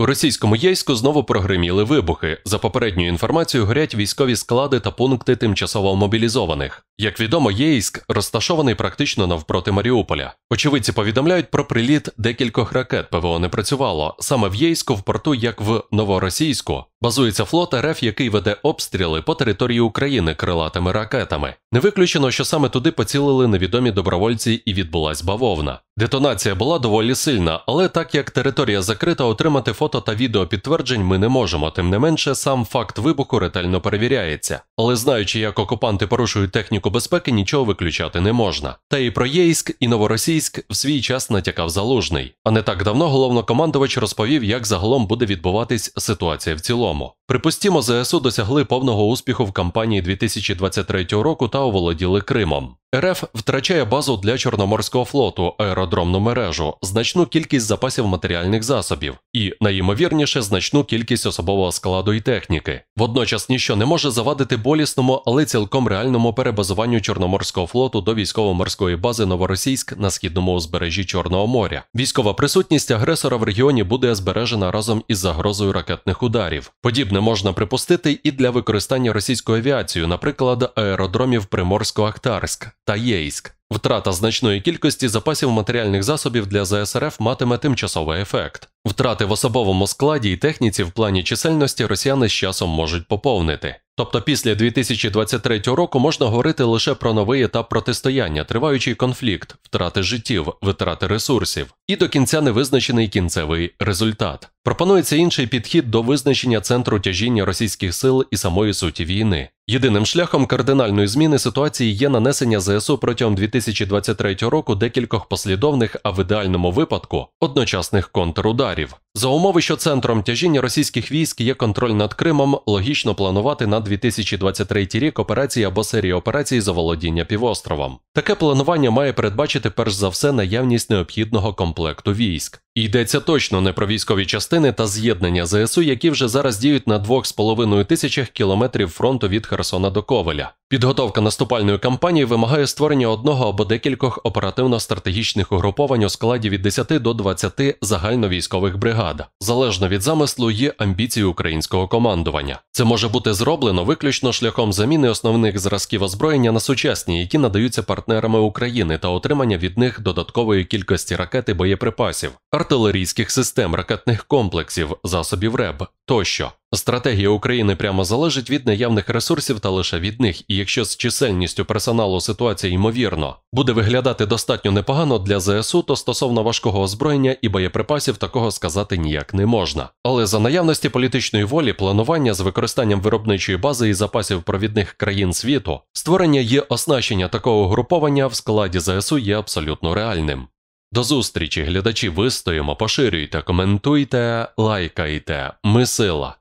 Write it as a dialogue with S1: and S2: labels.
S1: У російському Єйську знову прогриміли вибухи. За попередньою інформацією, горять військові склади та пункти тимчасово мобілізованих. Як відомо, Єйськ розташований практично навпроти Маріуполя. Очевидці повідомляють про приліт декількох ракет. ПВО не працювало. Саме в Єйську, в порту, як в Новоросійську, базується флот РФ, який веде обстріли по території України крилатими ракетами. Не виключено, що саме туди поцілили невідомі добровольці, і відбулась бавовна. Детонація була доволі сильна, але так як територія закрита, отримати фото та відео підтверджень ми не можемо. Тим не менше, сам факт вибуху ретельно перевіряється. Але знаючи, як окупанти порушують техніку безпеки, нічого виключати не можна. Та і про Єйськ і Новоросійськ в свій час натякав залужний. А не так давно головнокомандувач розповів, як загалом буде відбуватись ситуація в цілому. Припустімо, ЗСУ досягли повного успіху в кампанії 2023 року та оволоділи Кримом. РФ втрачає базу для Чорноморського флоту, аеродромну мережу, значну кількість запасів матеріальних засобів і, найімовірніше, значну кількість особового складу і техніки. Водночас нічого не може завадити болісному, але цілком реальному перебазуванню Чорноморського флоту до військово-морської бази Новоросійськ на східному узбережжі Чорного моря. Військова присутність агресора в регіоні буде збережена разом із загрозою ракетних ударів. Подібне можна припустити і для використання російської авіації, наприклад, аеродромів приморсько ахтарськ та Єйськ. Втрата значної кількості запасів матеріальних засобів для ЗСРФ матиме тимчасовий ефект. Втрати в особовому складі і техніці в плані чисельності росіяни з часом можуть поповнити. Тобто після 2023 року можна говорити лише про новий етап протистояння, триваючий конфлікт, втрати життів, витрати ресурсів і до кінця не визначений кінцевий результат. Пропонується інший підхід до визначення центру тяжіння російських сил і самої суті війни. Єдиним шляхом кардинальної зміни ситуації є нанесення ЗСУ протягом 2023 року декількох послідовних, а в ідеальному випадку одночасних контрударів. За умови, що центром тяжіння російських військ є контроль над Кримом, логічно планувати на 2023 рік операції або серії операцій за володіння півостровом. Таке планування має передбачити перш за все наявність необхідного комплекту комплекту військ. Йдеться точно не про військові частини та з'єднання ЗСУ, які вже зараз діють на 2,5 тисячах кілометрів фронту від Херсона до Ковеля. Підготовка наступальної кампанії вимагає створення одного або декількох оперативно-стратегічних угруповань у складі від 10 до 20 загальновійськових бригад, залежно від замислу є амбіції українського командування. Це може бути зроблено виключно шляхом заміни основних зразків озброєння на сучасні, які надаються партнерами України та отримання від них додаткової кількості ракет і боєприпасів артилерійських систем, ракетних комплексів, засобів РЕБ тощо. Стратегія України прямо залежить від наявних ресурсів та лише від них, і якщо з чисельністю персоналу ситуація ймовірно буде виглядати достатньо непогано для ЗСУ, то стосовно важкого озброєння і боєприпасів такого сказати ніяк не можна. Але за наявності політичної волі, планування з використанням виробничої бази і запасів провідних країн світу, створення є оснащення такого угруповання в складі ЗСУ є абсолютно реальним. До зустрічі, глядачі, вистоїмо, поширюйте, коментуйте, лайкайте. Ми сила.